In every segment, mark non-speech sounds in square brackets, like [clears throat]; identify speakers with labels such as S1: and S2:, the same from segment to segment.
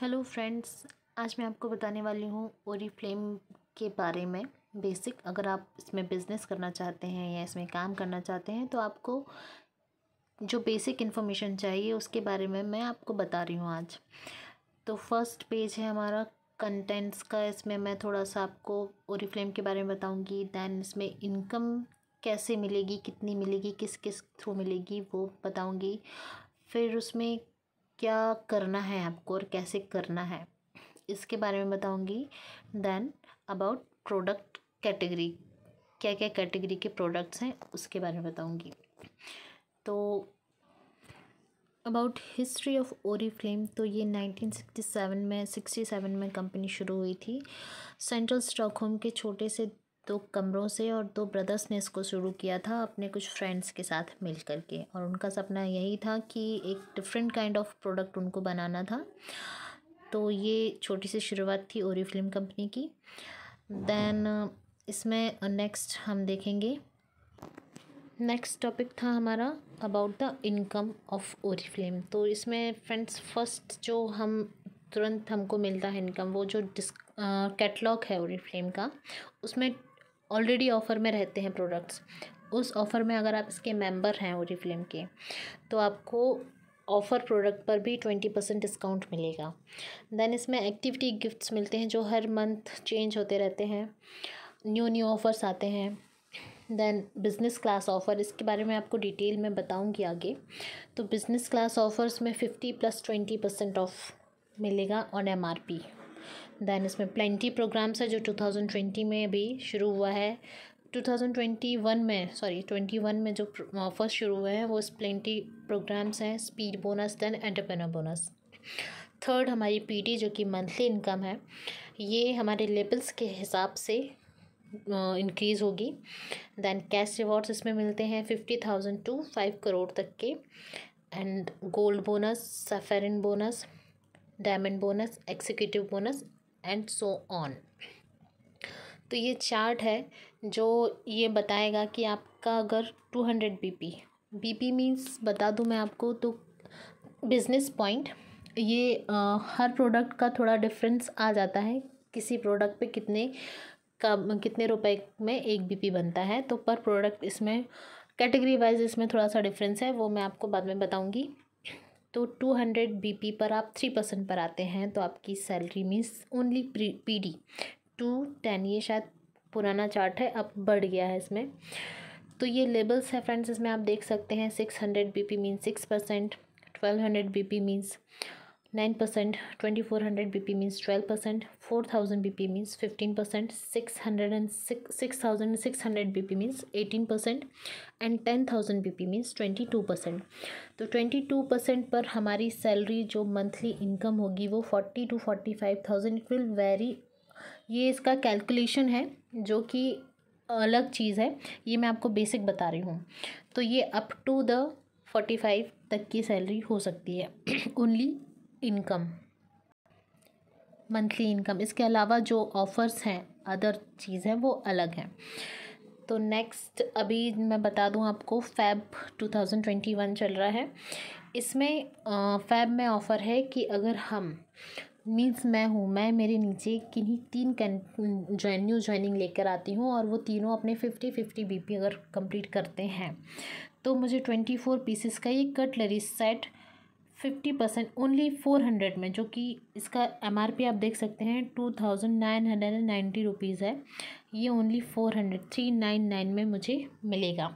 S1: hello friends आज मैं आपको बताने वाली हूँ ओरी फ्लेम के बारे में बेसिक अगर आप इसमें बिज़नेस करना चाहते हैं या इसमें काम करना चाहते हैं तो आपको जो बेसिक इन्फॉर्मेशन चाहिए उसके बारे में मैं आपको बता रही हूँ आज तो फर्स्ट पेज है हमारा कंटेंट्स का इसमें मैं थोड़ा सा आपको ओरी फ्लेम के बारे में बताऊँगी दैन इसमें इनकम कैसे मिलेगी कितनी मिलेगी किस किस थ्रू मिलेगी वो बताऊँगी फिर उसमें क्या करना है आपको और कैसे करना है इसके बारे में बताऊंगी देन अबाउट प्रोडक्ट कैटेगरी क्या क्या कैटेगरी के प्रोडक्ट्स हैं उसके बारे में बताऊंगी तो about history of Oriflame तो ये नाइनटीन सिक्सटी सेवन में सिक्सटी सेवन में कंपनी शुरू हुई थी सेंट्रल स्टॉकहोम के छोटे से दो कमरों से और दो ब्रदर्स ने इसको शुरू किया था अपने कुछ फ्रेंड्स के साथ मिल कर के और उनका सपना यही था कि एक डिफरेंट काइंड ऑफ प्रोडक्ट उनको बनाना था तो ये छोटी सी शुरुआत थी ओरी फिल्म कंपनी की देन इसमें नेक्स्ट uh, हम देखेंगे नेक्स्ट टॉपिक था हमारा about the income of Oriflame तो इसमें फ्रेंड्स फर्स्ट जो हम तुरंत हमको मिलता है इनकम वो जो डिस्क कैटलॉग uh, है ओरी फ्लेम का उसमें ऑलरेडी ऑफ़र में रहते हैं प्रोडक्ट्स उस ऑफ़र में अगर आप इसके मेंबर हैं ओरी फिल्म के तो आपको ऑफ़र प्रोडक्ट पर भी ट्वेंटी परसेंट डिस्काउंट मिलेगा देन इसमें एक्टिविटी गिफ्ट्स मिलते हैं जो हर मंथ चेंज होते रहते हैं न्यू न्यू ऑफ़र्स आते हैं देन बिज़नेस क्लास ऑफ़र इसके बारे में आपको डिटेल में बताऊंगी आगे तो बिज़नेस क्लास ऑफ़र्स में fifty plus twenty percent off मिलेगा on M R P than इसमें प्लेंटी प्रोग्राम्स है जो टू थाउजेंड ट्वेंटी में भी शुरू हुआ है टू थाउजेंड ट्वेंटी वन में सॉरी ट्वेंटी वन में जो फर्स्ट शुरू हुए हैं वो प्लेंटी प्रोग्राम्स हैं speed bonus then entrepreneur bonus third हमारी टी जो कि मंथली इनकम है ये हमारे लेबल्स के हिसाब से इंक्रीज़ होगी दैन कैश रिवॉर्ड्स इसमें मिलते हैं fifty thousand to five crore तक के and gold bonus sapphire bonus diamond bonus executive bonus and so on तो ये चार्ट है जो ये बताएगा कि आपका अगर two hundred B P B P means बता दूँ मैं आपको तो बिज़नेस पॉइंट ये आ, हर प्रोडक्ट का थोड़ा डिफरेंस आ जाता है किसी प्रोडक्ट पे कितने का कितने रुपए में एक बीपी बनता है तो पर प्रोडक्ट इसमें कैटेगरी वाइज इसमें थोड़ा सा डिफरेंस है वो मैं आपको बाद में बताऊंगी तो 200 बीपी पर आप थ्री परसेंट पर आते हैं तो आपकी salary means only P D to ten ये शायद पुराना चार्ट है अब बढ़ गया है इसमें तो ये लेबल्स है फ्रेंड्स इसमें आप देख सकते हैं six hundred B P means six percent twelve hundred B P means nine percent twenty four hundred B P means twelve percent four thousand B P means fifteen percent six hundred and six six thousand six hundred B P means eighteen percent and ten thousand B P means twenty two percent तो twenty two percent पर हमारी salary जो monthly income होगी वो forty to forty five thousand it will very ये इसका calculation है जो कि अलग चीज़ है ये मैं आपको बेसिक बता रही हूँ तो ये up to the forty five तक की सैलरी हो सकती है ओनली [clears throat] इनकम मंथली इनकम इसके अलावा जो ऑफ़र्स हैं अदर चीज़ हैं वो अलग हैं तो नेक्स्ट अभी मैं बता दूं आपको फैब 2021 चल रहा है इसमें फैब में ऑफ़र है कि अगर हम मीन्स मैं हूँ मैं मेरे नीचे किन्हीं तीन जॉइन न्यू ज्वाइनिंग लेकर आती हूँ और वो तीनों अपने फिफ्टी फिफ्टी बीपी अगर कंप्लीट करते हैं तो मुझे ट्वेंटी फोर पीसेस का ये cutlery set fifty percent only four hundred में जो कि इसका एम आर पी आप देख सकते हैं two thousand nine hundred and ninety rupees है ये only four hundred three nine nine में मुझे मिलेगा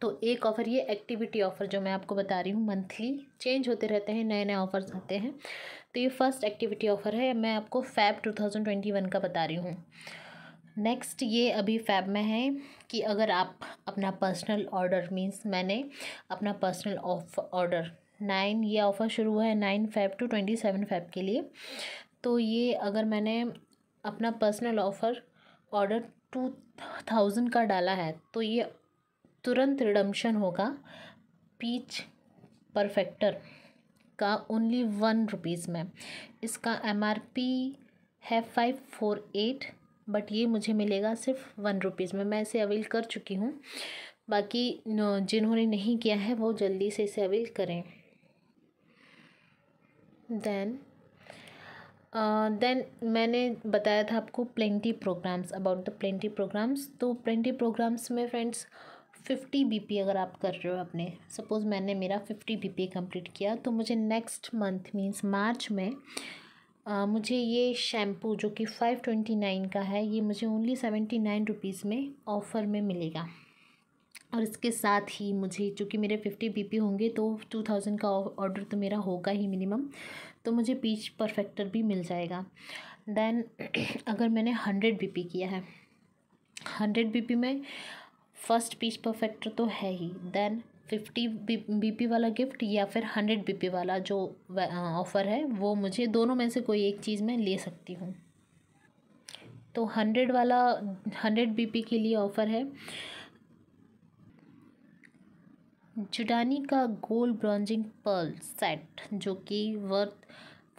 S1: तो एक ऑफ़र ये एक्टिविटी ऑफ़र जो मैं आपको बता रही हूँ मंथली चेंज होते रहते हैं नए नए ऑफ़र्स आते हैं तो ये फ़र्स्ट एक्टिविटी ऑफ़र है मैं आपको Feb two thousand twenty one का बता रही हूँ नेक्स्ट ये अभी फैब में है कि अगर आप अपना पर्सनल ऑर्डर मीन्स मैंने अपना पर्सनल ऑफ ऑर्डर नाइन ये ऑफ़र शुरू है nine Feb to twenty seven Feb के लिए तो ये अगर मैंने अपना personal offer order two thousand का डाला है तो ये तुरंत रिडम्शन होगा पीच परफेक्टर का ओनली वन रुपीज़ में इसका एम आर पी है फाइव फोर एट बट ये मुझे मिलेगा सिर्फ वन रुपीज़ में मैं इसे अवेल कर चुकी हूँ बाकी जिन्होंने नहीं किया है वो जल्दी से इसे अवेल करें देन देन uh, मैंने बताया था आपको plenty programs about the plenty programs तो प्लेंटी प्रोग्राम्स में फ्रेंड्स फिफ्टी बी अगर आप कर रहे हो अपने सपोज़ मैंने मेरा फिफ्टी बी कंप्लीट किया तो मुझे नेक्स्ट मंथ मीन्स मार्च में uh, मुझे ये शैम्पू जो कि फ़ाइव ट्वेंटी नाइन का है ये मुझे ओनली सेवेंटी नाइन रुपीज़ में ऑफ़र में मिलेगा और इसके साथ ही मुझे चूँकि मेरे फिफ्टी बीपी होंगे तो टू थाउजेंड का ऑर्डर तो मेरा होगा ही मिनिमम तो मुझे पीच परफेक्टर भी मिल जाएगा देन [clears throat] अगर मैंने हंड्रेड बीपी किया है हंड्रेड बीपी में फर्स्ट पीच परफेक्टर तो है ही देन फिफ्टी बीपी वाला गिफ्ट या फिर हंड्रेड बीपी वाला जो ऑफ़र है वो मुझे दोनों में से कोई एक चीज़ मैं ले सकती हूँ तो हंड्रेड वाला हंड्रेड बीपी के लिए ऑफ़र है जुडानी का गोल्ड ब्रॉन्जिंग पर्ल सेट जो कि worth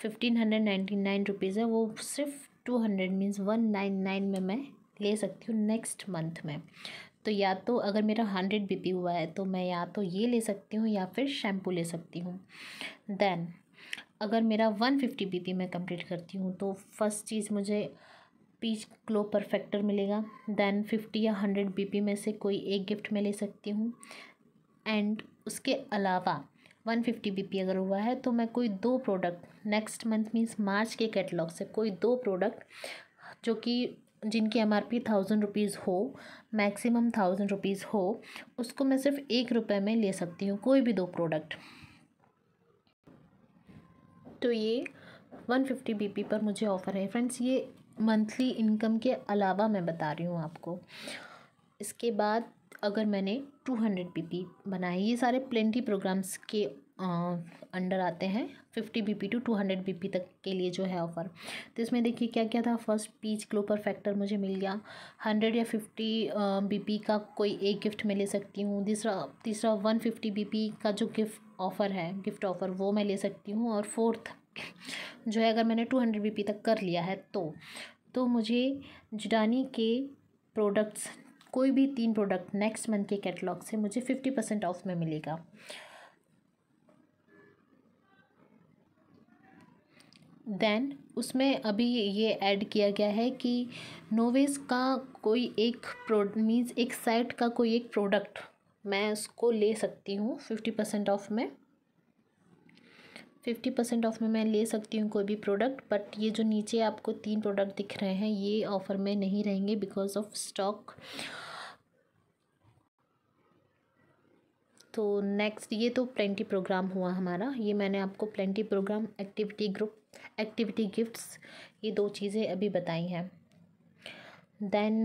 S1: fifteen hundred ninety nine rupees है वो सिर्फ two hundred means one nine nine में मैं ले सकती हूँ नेक्स्ट मंथ में तो या तो अगर मेरा हंड्रेड बी हुआ है तो मैं या तो ये ले सकती हूँ या फिर शैम्पू ले सकती हूँ देन अगर मेरा वन फिफ्टी बी पी मैं कंप्लीट करती हूँ तो फर्स्ट चीज़ मुझे पीच ग्लो परफेक्टर मिलेगा देन फिफ्टी या हंड्रेड बी पी में से कोई एक गिफ्ट मैं ले सकती हूँ एंड उसके अलावा 150 पी अगर हुआ है तो मैं कोई दो product next month means March के कैटलॉग से कोई दो प्रोडक्ट जो कि जिनकी M R P thousand rupees हो मैक्सिमम थाउजेंड रुपीज़ हो उसको मैं सिर्फ एक रुपये में ले सकती हूँ कोई भी दो प्रोडक्ट तो ये वन फिफ्टी बी पी पर मुझे ऑफ़र है फ्रेंड्स ये मंथली इनकम के अलावा मैं बता रही हूँ आपको इसके बाद अगर मैंने टू हंड्रेड बी पी बनाए ये सारे प्लेंटी प्रोग्राम्स के अंडर आते हैं fifty B P to two hundred B P तक के लिए जो है ऑफ़र तो इसमें देखिए क्या क्या था first peach glow perfector मुझे मिल गया हंड्रेड या फिफ्टी बी पी का कोई एक गिफ्ट मैं ले सकती हूँ तीसरा तीसरा वन फिफ्टी बी पी का जो गिफ्ट ऑफ़र है गिफ्ट ऑफ़र वो मैं ले सकती हूँ और फोर्थ जो है अगर मैंने टू हंड्रेड बी पी तक कर लिया है तो तो मुझे जुडानी के प्रोडक्ट्स कोई भी तीन प्रोडक्ट नेक्स्ट मंथ के कैटलॉग से मुझे फिफ्टी परसेंट ऑफ में मिलेगा देन उसमें अभी ये ऐड किया गया है कि नोवेज का कोई एक प्रो मीन्स एक साइट का कोई एक प्रोडक्ट मैं उसको ले सकती हूँ फिफ्टी परसेंट ऑफ में फिफ्टी परसेंट ऑफ में मैं ले सकती हूँ कोई भी प्रोडक्ट बट ये जो नीचे आपको तीन प्रोडक्ट दिख रहे हैं ये ऑफ़र में नहीं रहेंगे बिकॉज ऑफ स्टॉक तो नेक्स्ट ये तो प्लेंटी प्रोग्राम हुआ हमारा ये मैंने आपको plenty program activity group activity gifts ये दो चीज़ें अभी बताई हैं then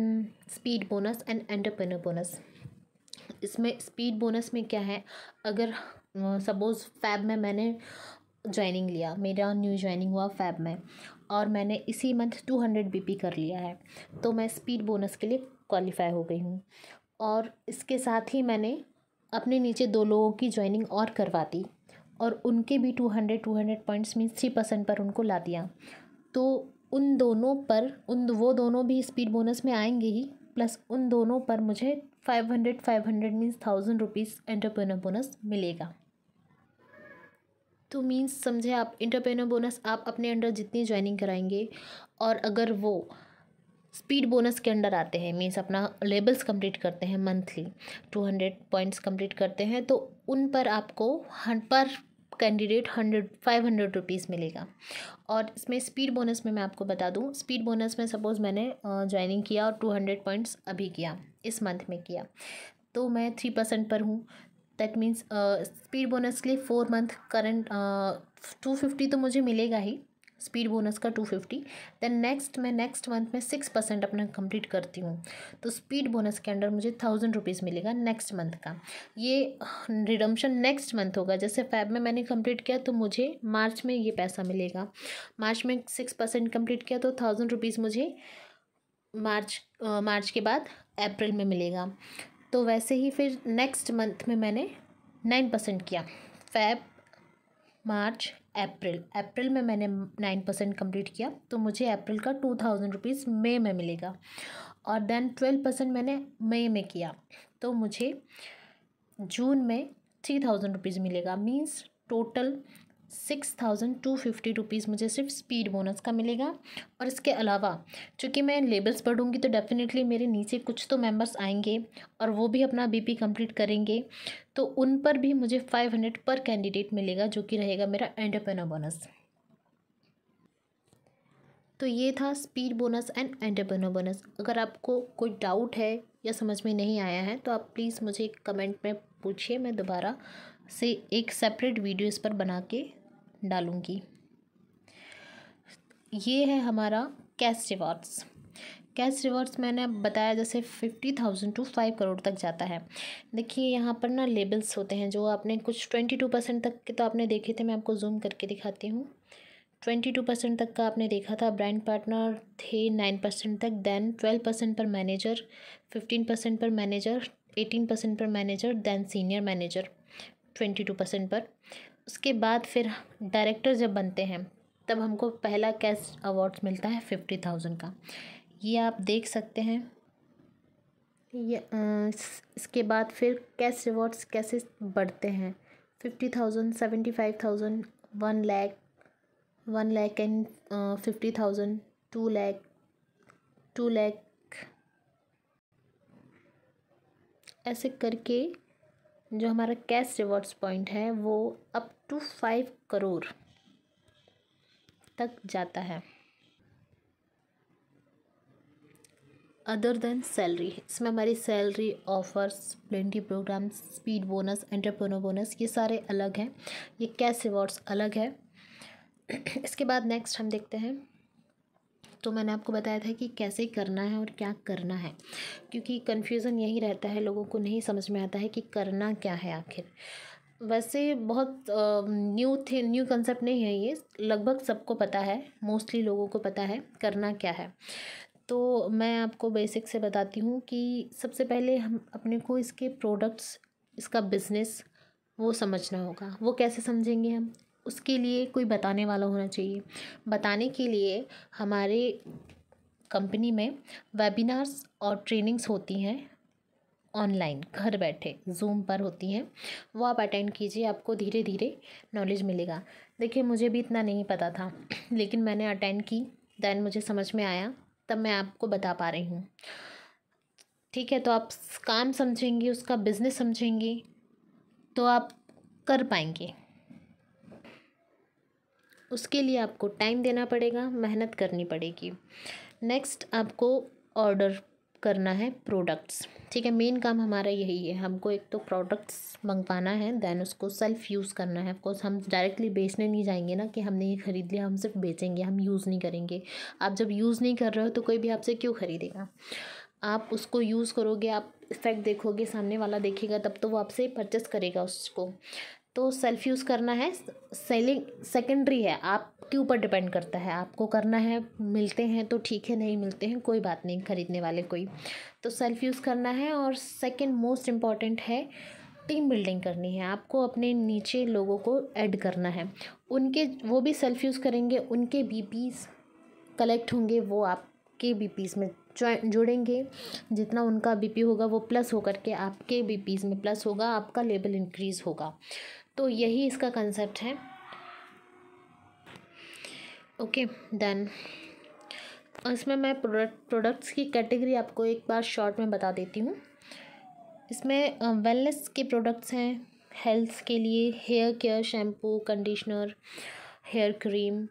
S1: speed bonus and entrepreneur bonus इसमें स्पीड बोनस में क्या है अगर सपोज़ फैब में मैंने ज्वाइनिंग लिया मेरा न्यू ज्वाइनिंग हुआ फैब में और मैंने इसी मंथ टू हंड्रेड बी कर लिया है तो मैं स्पीड बोनस के लिए क्वालिफाई हो गई हूँ और इसके साथ ही मैंने अपने नीचे दो लोगों की ज्वाइनिंग और करवा दी और उनके भी two hundred two hundred points means three percent पर उनको ला दिया तो उन दोनों पर उन वो दोनों भी स्पीड बोनस में आएंगे ही प्लस उन दोनों पर मुझे five hundred five hundred means thousand rupees entrepreneur bonus मिलेगा तो मीन्स समझे आप इंटरप्रेनर बोनस आप अपने अंडर जितनी ज्वाइनिंग कराएंगे और अगर वो स्पीड बोनस के अंडर आते हैं मीन्स अपना लेबल्स कंप्लीट करते हैं monthly two hundred points complete करते हैं तो उन पर आपको हन पर candidate hundred five hundred rupees मिलेगा और इसमें स्पीड बोनस में मैं आपको बता दूँ स्पीड बोनस में सपोज़ मैंने ज्वाइनिंग किया और टू हंड्रेड पॉइंट्स अभी किया इस मंथ में किया तो मैं थ्री परसेंट पर हूँ दैट मीन्स स्पीड बोनस के लिए four month current two fifty तो मुझे मिलेगा ही स्पीड बोनस का टू फिफ्टी देन नेक्स्ट मैं नेक्स्ट मंथ में सिक्स परसेंट अपना कंप्लीट करती हूँ तो स्पीड बोनस के अंडर मुझे थाउजेंड रुपीज़ मिलेगा नेक्स्ट मंथ का ये रिडम्शन नेक्स्ट मंथ होगा जैसे फैब में मैंने कंप्लीट किया तो मुझे मार्च में ये पैसा मिलेगा मार्च में सिक्स परसेंट कम्प्लीट किया तो थाउजेंड रुपीज़ मुझे मार्च मार्च uh, के बाद अप्रैल में मिलेगा तो वैसे ही फिर नेक्स्ट मंथ में मैंने नाइन परसेंट किया फैब मार्च अप्रैल अप्रैल में मैंने नाइन परसेंट कम्प्लीट किया तो मुझे अप्रैल का टू थाउजेंड रुपीज़ मई में मिलेगा और देन ट्वेल्व परसेंट मैंने मई में किया तो मुझे जून में थ्री थाउजेंड रुपीज़ मिलेगा means total six thousand two fifty rupees मुझे सिर्फ स्पीड बोनस का मिलेगा और इसके अलावा चूँकि मैं लेबल्स पढ़ूँगी तो डेफ़िनेटली मेरे नीचे कुछ तो मेंबर्स आएंगे और वो भी अपना बीपी कंप्लीट करेंगे तो उन पर भी मुझे फाइव हंड्रेड पर कैंडिडेट मिलेगा जो कि रहेगा मेरा एंटरप्रेनर बोनस तो ये था speed bonus and entrepreneur bonus अगर आपको कोई डाउट है या समझ में नहीं आया है तो आप प्लीज़ मुझे कमेंट में पूछिए मैं दोबारा से एक सेपरेट वीडियो इस पर बना के डालूँगी ये है हमारा कैश रिवार्ड्स कैश रिवॉर्ड्स मैंने बताया जैसे fifty thousand to five crore तक जाता है देखिए यहाँ पर ना लेबल्स होते हैं जो आपने कुछ ट्वेंटी टू परसेंट तक के तो आपने देखे थे मैं आपको जूम करके दिखाती हूँ ट्वेंटी टू परसेंट तक का आपने देखा था ब्रांड पार्टनर थे नाइन परसेंट तक दैन ट्वेल्व परसेंट पर मैनेजर फिफ्टीन परसेंट पर मैनेजर एटीन परसेंट पर manager then senior manager twenty two percent पर उसके बाद फिर डायरेक्टर जब बनते हैं तब हमको पहला कैश अवार्ड्स मिलता है फिफ्टी थाउजेंड का ये आप देख सकते हैं ये इसके बाद फिर कैश रिवॉर्ड्स कैसे बढ़ते हैं fifty thousand seventy five thousand one lakh one lakh and fifty thousand two lakh two lakh ऐसे करके जो हमारा कैश रिवॉर्ड्स पॉइंट है वो अप टू फाइव करोड़ तक जाता है अदर देन सैलरी इसमें हमारी salary offers plenty program speed bonus entrepreneur bonus ये सारे अलग हैं ये कैश रिवॉर्ड्स अलग है [clears throat] इसके बाद नेक्स्ट हम देखते हैं तो मैंने आपको बताया था कि कैसे करना है और क्या करना है क्योंकि कन्फ्यूज़न यही रहता है लोगों को नहीं समझ में आता है कि करना क्या है आखिर वैसे बहुत न्यू थे न्यू कंसेप्ट नहीं है ये लगभग सबको पता है मोस्टली लोगों को पता है करना क्या है तो मैं आपको बेसिक से बताती हूँ कि सबसे पहले हम अपने को इसके प्रोडक्ट्स इसका बिज़नेस वो समझना होगा वो कैसे समझेंगे हम उसके लिए कोई बताने वाला होना चाहिए बताने के लिए हमारे कंपनी में वेबिनार्स और ट्रेनिंग्स होती हैं ऑनलाइन घर बैठे जूम पर होती हैं वो आप अटेंड कीजिए आपको धीरे धीरे नॉलेज मिलेगा देखिए मुझे भी इतना नहीं पता था लेकिन मैंने अटेंड की देन मुझे समझ में आया तब मैं आपको बता पा रही हूँ ठीक है तो आप काम समझेंगी उसका बिज़नेस समझेंगी तो आप कर पाएंगे उसके लिए आपको टाइम देना पड़ेगा मेहनत करनी पड़ेगी नेक्स्ट आपको ऑर्डर करना है प्रोडक्ट्स ठीक है मेन काम हमारा यही है हमको एक तो प्रोडक्ट्स मंगवाना है देन उसको सेल्फ यूज़ करना है ऑफकोर्स हम डायरेक्टली बेचने नहीं जाएंगे ना कि हमने ये ख़रीद लिया हम सिर्फ बेचेंगे हम यूज़ नहीं करेंगे आप जब यूज़ नहीं कर रहे हो तो कोई भी आपसे क्यों ख़रीदेगा आप उसको यूज़ करोगे आप इफेक्ट देखोगे सामने वाला देखेगा तब तो वो आपसे परचेस करेगा उसको तो सेल्फ यूज़ करना है सेलिंग सेकेंडरी है आपके ऊपर डिपेंड करता है आपको करना है मिलते हैं तो ठीक है नहीं मिलते हैं कोई बात नहीं ख़रीदने वाले कोई तो सेल्फ यूज़ करना है और सेकेंड मोस्ट इम्पॉर्टेंट है टीम बिल्डिंग करनी है आपको अपने नीचे लोगों को ऐड करना है उनके वो भी सेल्फ यूज़ करेंगे उनके बी कलेक्ट होंगे वो आपके बी में जुड़ेंगे जितना उनका बीपी होगा वो प्लस होकर के आपके बीपीज में प्लस होगा आपका लेवल इंक्रीज़ होगा तो यही इसका कंसेप्ट है ओके देन इसमें मैं प्रोडक्ट प्रोडक्ट्स की कैटेगरी आपको एक बार शॉर्ट में बता देती हूँ इसमें वेलनेस के प्रोडक्ट्स हैं हेल्थ के लिए hair care shampoo conditioner hair cream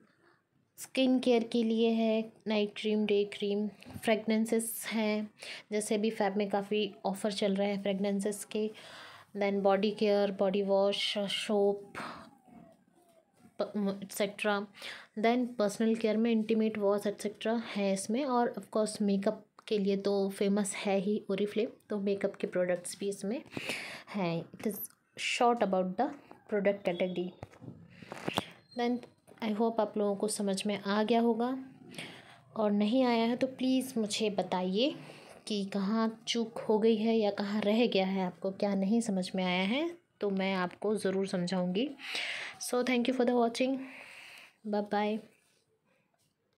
S1: skin care के लिए है night cream day cream fragrances हैं जैसे भी फैब में काफ़ी ऑफ़र चल रहे हैं फ्रेगनेंसेस के then body care body wash soap etcetera then personal care में इंटीमेट वॉश एट्सेट्रा है इसमें और ऑफकोर्स मेकअप के लिए तो फेमस है ही ओरिफ्लेम तो मेकअप के प्रोडक्ट्स भी इसमें हैं it is short about the product category then I hope आप लोगों को समझ में आ गया होगा और नहीं आया है तो प्लीज़ मुझे बताइए कि कहाँ चूक हो गई है या कहाँ रह गया है आपको क्या नहीं समझ में आया है तो मैं आपको ज़रूर समझाऊँगी so thank you for the watching bye bye